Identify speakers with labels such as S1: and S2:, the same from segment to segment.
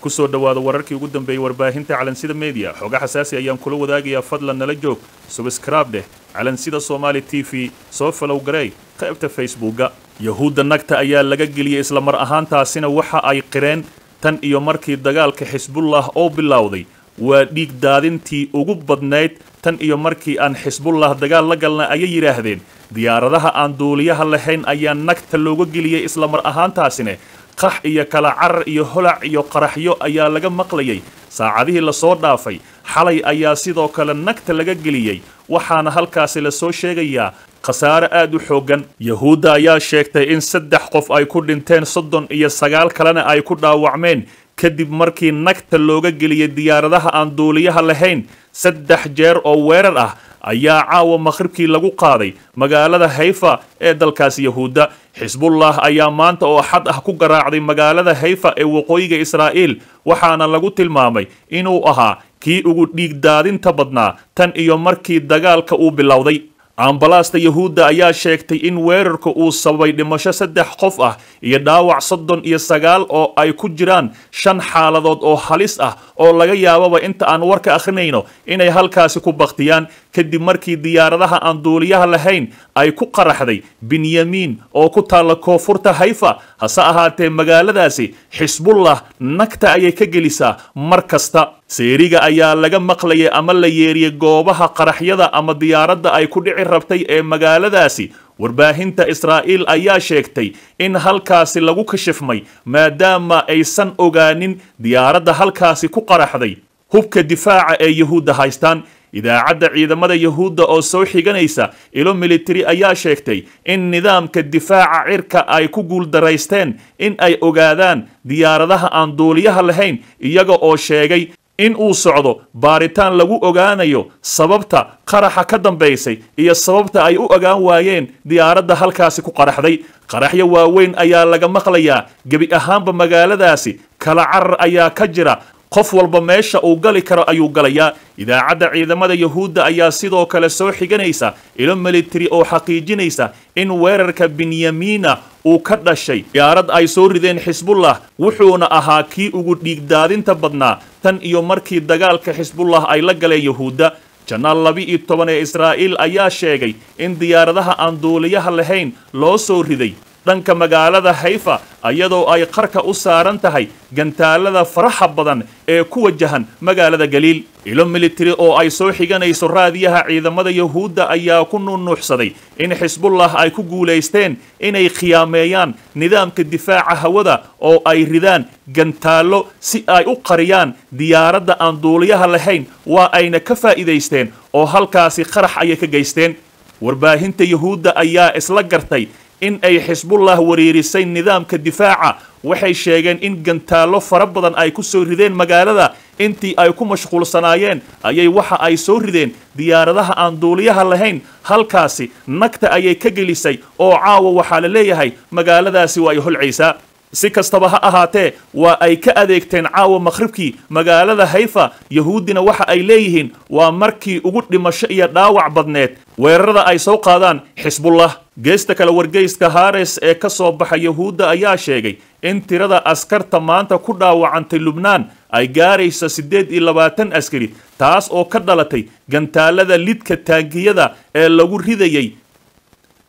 S1: kusoo dhowaada wararkii ugu dambeeyey warbaahinta calansida mediya xoga xasaasi ayaan kula wadaagayaa fadlan nala joog subskraib dheh calansida soomaali t v soo falow garey qaybta facebooka yahuudda nagta ayaa laga geliyey islamar ahaantaasina waxa ay qireen tan iyo markii dagaalka xisbullah oo bilowday waa dhiig daadintii ugu badnayd tan iyo markii aan xisbullah dagaal la galnay ayay yidhaahdeen diyaaradaha aan duuliyaha lahayn ayaa nagta looga geliyey islamar mar ahaantaasine qax iyo kala carar iyo holac iyo qaraxyo ayaa laga maqlayay saacadihii lasoo dhaafay xalay ayaa sidoo kale nagta laga geliyey waxaana halkaasi lasoo sheegayaa khasaare aad u xooggan yahuudda ayaa sheegtay in saddex qof ay ku dhinteen soddon iyo sagaal kalena ay ku dhaawacmeen kadib markii nagta looga geliya diyaaradaha aan duuliyaha lahayn saddex jeer oo weerar ah ayaa caawa makhribkii lagu qaaday magaalada hayfa ee dalkaas yahuudda xisbullah ayaa maanta oo xad ah ku garaacday magaalada hayfa ee waqooyiga israa'iil waxaana lagu tilmaamay inuu ahaa kii ugu dhiigdaadinta badnaa tan iyo markii dagaalka uu bilowday ambalaasta yahuudda ayaa sheegtay in weerarka uu sababay dhimasho saddex qof ah iyo dhaawac soddon iyo sagaal oo ay ku jiraan shan xaaladood oo halis ah oo laga yaababa inta aan warka ka akhrinayno inay halkaasi ku bakhtiyaan kadib markii diyaaradaha aan duuliyaha lahayn ay ku qaraxday binyamiin oo ku taalla koonfurta hayfa hase ahaatee magaaladaasi xisbullah nagta ayay ka gelisaa mar kasta seeriga ayaa laga maqlayay ama la yeeriyey goobaha qaraxyada ama diyaaradda ay ku dhici rabtay ee magaaladaasi warbaahinta israa'iil ayaa sheegtay in halkaasi lagu kashifmay maadaama aysan ogaanin diyaaradda halkaasi ku qaraxday hubka difaaca ee yuhuudda haystaan idaacadda ciidamada yuhuudda oo soo xiganaysa ilo militari ayaa sheegtay in nidaamka difaaca cirka ay ku guuldaraysteen in ay ogaadaan diyaaradaha aan duuliyaha lahayn iyaga oo sheegay in uu socdo baaritaan lagu ogaanayo sababta qaraxa ka dambaysay iyo sababta ay u ogaan waayeen diyaaradda halkaasi ku qaraxday qaraxyo waaweyn ayaa laga maqlayaa gebi ahaanba magaaladaasi kala carar ayaa ka jira qof walba meesha uu gali karo ayuu galayaa idaacadda ciidamada yahuudda ayaa sidoo kale soo xiganaysa ilo militari oo xaqiijinaysa in weerarka binyamiina uu ka dhashay diyaarad ay soo rideen xisbullah wuxuuna ahaa kii ugu dhiigdaadinta badnaa tan iyo markii dagaalka xisbullah ay la galeen yuhuudda jannaal laba-iyo toban ee israa'iil ayaa sheegay in diyaaradaha aan duuliyaha lahayn loo soo riday dhanka magaalada hayfa ayadoo ay qarka u saaran tahay gantaalada faraxa badan ee ku wajahan magaalada galiil ilo militari oo ay soo xiganayso raadiyaha ciidamada yahuudda ayaa ku nuunuuxsaday in xisbullah ay ku guulaysteen inay khiyaameeyaan nidaamka difaaca hawada oo ay ridaan gantaallo si ay u qariyaan diyaaradda aan duuliyaha lahayn waa ayna ka faa'iidaysteen oo halkaasi qarax ayay ka geysteen warbaahinta yuhuudda ayaa isla gartay in ay xisbullah wereerisay nidaamka difaaca waxay sheegeen in gantaallo fara badan ay ku soo rideen magaalada intii ay ku mashquulsanaayeen ayay waxa ay soo rideen diyaaradaha aan duuliyaha lahayn halkaasi nagta ayay ka gelisay oo caawa waxaa la leeyahay magaaladaasi waa ay holcaysaa si kastaba ha ahaatee waa ay ka adeegteen caawa makhribkii magaalada hayfa yahuuddina waxa ay leeyihiin waa markii ugu dhimasho iyo dhaawac badneed weerarada ay soo qaadaan xisbullah geesta kale wargeyska haares ee ka soo baxa yahuudda ayaa sheegay in tirada askarta maanta ku dhaawacantay lubnaan ay gaarayso siddeed iyo labaatan askari taas oo ka dhalatay gantaalada lidka taangiyada ee lagu ridayay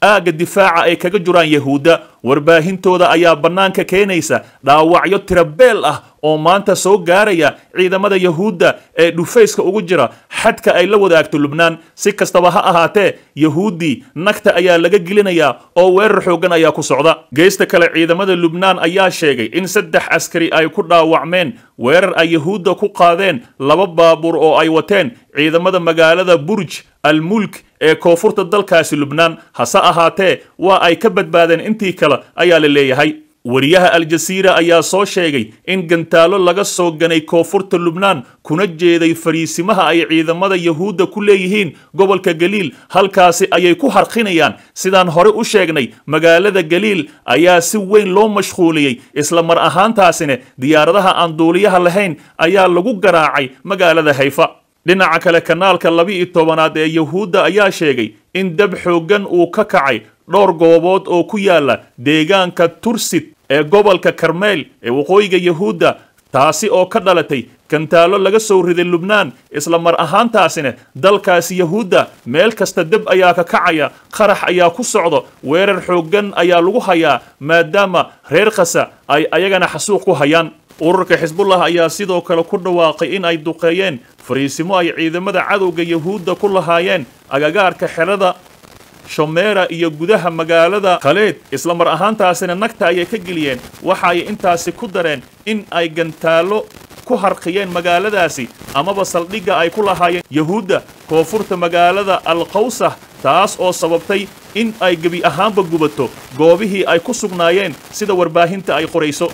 S1: aagga difaaca ay kaga juraan yahuudda warbaahintooda ayaa bannaanka keenaysa dhaawacyo tirabeel ah oo maanta soo gaaraya ciidamada yahuudda ee dhufayska ugu jira xadka ay la wadaagto lubnaan si kastaba ha ahaatee yahuuddii nagta ayaa laga gelinayaa oo weerar xooggan ayaa ku socda geesta kale ciidamada lubnaan ayaa sheegay in saddex askari ay ku dhaawacmeen weerar ay yahuudda ku qaadeen laba baabuur oo ay wateen ciidamada magaalada burj al mulk ee koonfurta dalkaasi lubnaan hase ahaatee waa ay ka badbaadeen intii kale ayaa la leeyahay wariyaha aljasiira ayaa soo sheegay in gantaalo laga soo ganay koonfurta lubnaan kuna jeeday fariisimaha ay ciidamada yahuudda ku leeyihiin gobolka galiil halkaasi ayay ku harqinayaan sidaan hore u sheegnay magaalada galiil ayaa si weyn loo mashquuliyey isla mar ahaantaasina diyaaradaha aan duuliyaha lahayn ayaa lagu garaacay magaalada hayfa dhinaca kale kanaalka laba-iyo tobanaad ee yahuudda ayaa sheegay in dab xooggan uu ka kacay dhowr goobood oo ku yaalla deegaanka tursid ee gobolka karmeel ee waqooyiga yuhuudda taasi oo ka dhalatay kantaallo laga soo riday lubnaan isla mar ahaantaasina dalkaasi yuhuudda meel kasta deb ayaa ka kacaya qarax ayaa ku socdo weerar xooggan ayaa lagu hayaa maadaama reer khasa ay ayagana xasuuq ku hayaan ururka xisbullah ayaa sidoo kale ku dhawaaqay in ay duqeeyeen fariisimo ay ciidamada cadowga yahuudda ku lahaayeen agagaarka xerada shomeera iyo gudaha magaalada khaleed isla mar ahaantaasina nagta ayay ka geliyeen waxa ay intaasi ku dareen in ay gantaallo ku harqiyeen magaaladaasi amaba saldhigga ay ku lahaayeen yahuudda koonfurta magaalada alqawsah taas oo sababtay in ay gebi ahaanba gubato goobihii ay ku sugnaayeen sida warbaahinta ay qorayso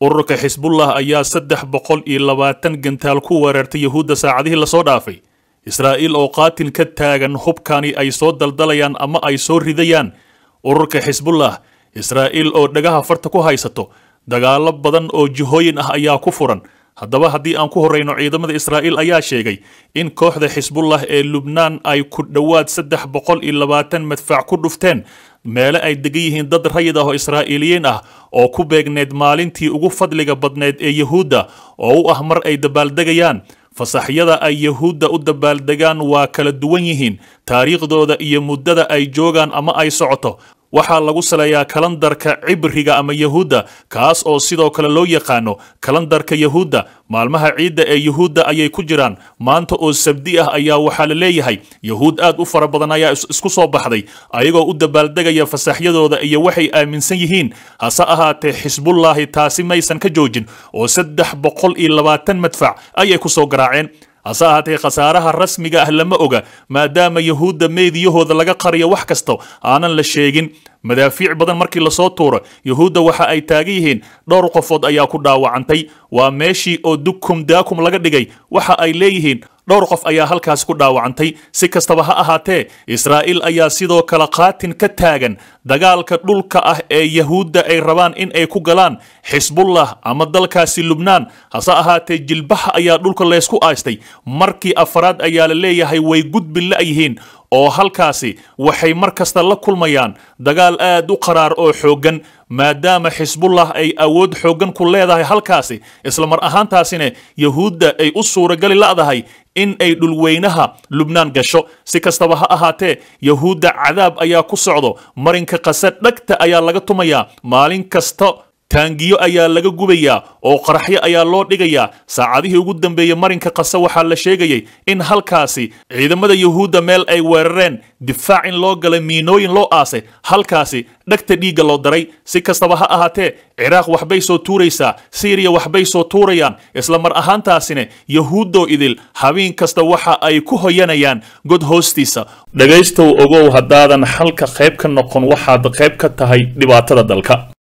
S1: ururka xisbullah ayaa saddex boqol iyo labaatan gantaal ku weerartay yuhuudda saacadihii lasoo dhaafay israa'iil oo qaatil ka taagan hubkani ay soo daldalayaan ama ay soo ridayaan ururka xisbullah israa'iil oo dhagaha farta ku haysato dagaalo badan oo jihooyin ah ayaa ku furan haddaba haddii aan ku horrayno ciidamada israa'iil ayaa sheegay in kooxda xisbullah ee lubnaan ay ku dhowaad saddex boqol iyo labaatan madfaac ku dhufteen meele ay degan yihiin dad rayid ah oo israa'iiliyiin ah oo ku beegneyd maalintii ugu fadliga badneyd ee yahuudda oo u ah mar ay dabaaldegayaan fasaxyada ay yahuudda u dabaaldegaan waa kala duwan yihiin taariikhdooda iyo muddada ay joogaan ama ay socoto waxaa lagu saleeyaa kalandarka cibriga ama yahuudda kaas oo sidoo kale loo yaqaano kalandarka yahuudda maalmaha ciidda ee yahuudda ayay ku jiraan maanta oo sabdi ah ayaa waxaa la leeyahay yahuud aad u fara badan ayaa isku soo baxday ayagoo u dabaaldegaya fasaxyadooda iyo waxay aaminsan yihiin hase ahaatee xisbullaahi taasi maysan ka joojin oo saddex boqol iyo labaatan madfac ayay ku soo garaaceen hase ahaatee khasaaraha rasmiga ah lama oga maadaama yahuudda meediyahooda laga qariyo wax kasta aanan la sheegin madaafiic badan markii lasoo tuuro yahuudda waxa ay taagan yihiin dhowr qofood ayaa ku dhaawacantay waa meeshii oo dukum daakum laga dhigay waxa ay leeyihiin dhowr qof ayaa halkaas ku dhaawacantay si kastaba ha ahaatee israa'iil ayaa sidoo kale qaatin ka taagan dagaalka dhulka ah ee yahuudda ay rabaan in ay ku galaan xisbullah ama dalkaasi lubnaan hase ahaatee jilbaxa ayaa dhulka laysku aastay markii afaraad ayaa la leeyahay way gudbi la'yihiin oo halkaasi waxay mar kasta la kulmayaan dagaal aad u qaraar oo xooggan maadaama xisbullah ay awood xooggan ku leedahay halkaasi isla mar ahaantaasina yahuudda ay u suuragali la'dahay in ay dhulweynaha lubnaan gasho si kastaba ha ahaatee yahuudda cadaab ayaa ku socdo marinka qasa dhagta ayaa laga tumayaa maalin kasta taangiyo ayaa laga gubayaa oo qaraxyo ayaa loo dhigayaa saacadihii ugu dambeeyey marinka qase waxaa la sheegayay in halkaasi ciidamada yuhuudda meel ay weerareen difaac in loo galay miinooyin loo aasay halkaasi dhagta dhiigga loo daray si kastaba ha ahaatee ciraaq waxbay soo tuuraysaa siiriya waxbay soo tuurayaan islamar ahaantaasina yahuuddoo idil habeen kasta waxa ay ku hoyanayaan god hoostiisa dhegaystow ogow haddaadan xalka qayb ka noqon waxaad qayb ka tahay dhibaatada dalka